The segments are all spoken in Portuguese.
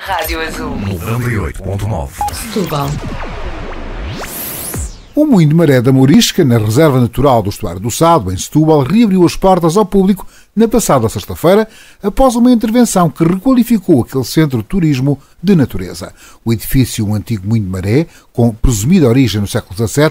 Rádio Azul 98.9 Setúbal o Moinho de Maré da Morisca, na Reserva Natural do Estuário do Sado, em Setúbal, reabriu as portas ao público na passada sexta-feira, após uma intervenção que requalificou aquele centro de turismo de natureza. O edifício, um antigo Moinho de Maré, com presumida origem no século XVII,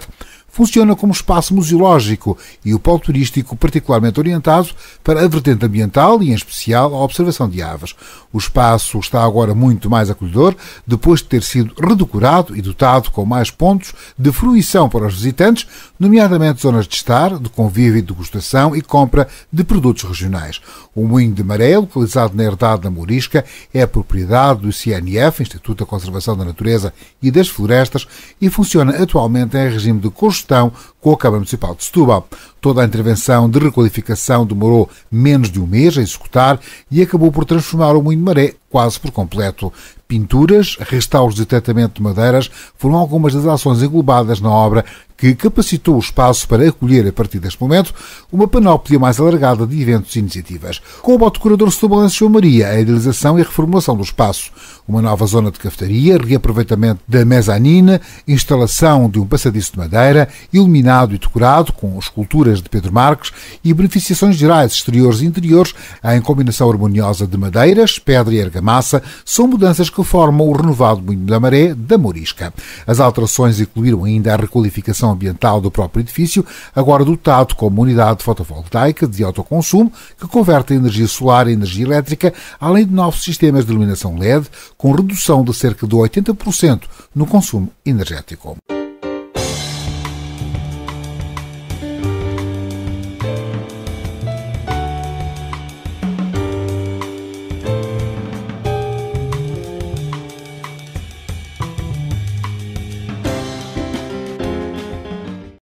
funciona como espaço museológico e o polo turístico particularmente orientado para a vertente ambiental e, em especial, a observação de aves. O espaço está agora muito mais acolhedor, depois de ter sido redecorado e dotado com mais pontos de fruição para os visitantes, nomeadamente zonas de estar, de convívio e degustação e compra de produtos regionais. O Moinho de Maré, localizado na herdade da Morisca, é propriedade do CNF, Instituto da Conservação da Natureza e das Florestas, e funciona atualmente em regime de construção gestão com a Câmara Municipal de Setúbal. Toda a intervenção de requalificação demorou menos de um mês a executar e acabou por transformar o Moinho de Maré quase por completo pinturas, restauros e tratamento de madeiras foram algumas das ações englobadas na obra que capacitou o espaço para acolher, a partir deste momento, uma panóplia mais alargada de eventos e iniciativas. Com o bote curador Sobalense João Maria, a idealização e reformulação do espaço, uma nova zona de cafetaria, reaproveitamento da mezanina, instalação de um passadiço de madeira, iluminado e decorado com esculturas de Pedro Marques e beneficiações gerais exteriores e interiores em combinação harmoniosa de madeiras, pedra e argamassa, são mudanças que que formam o renovado Moinho da Maré da Morisca. As alterações incluíram ainda a requalificação ambiental do próprio edifício, agora dotado como unidade fotovoltaica de autoconsumo, que converte a energia solar em energia elétrica, além de novos sistemas de iluminação LED, com redução de cerca de 80% no consumo energético.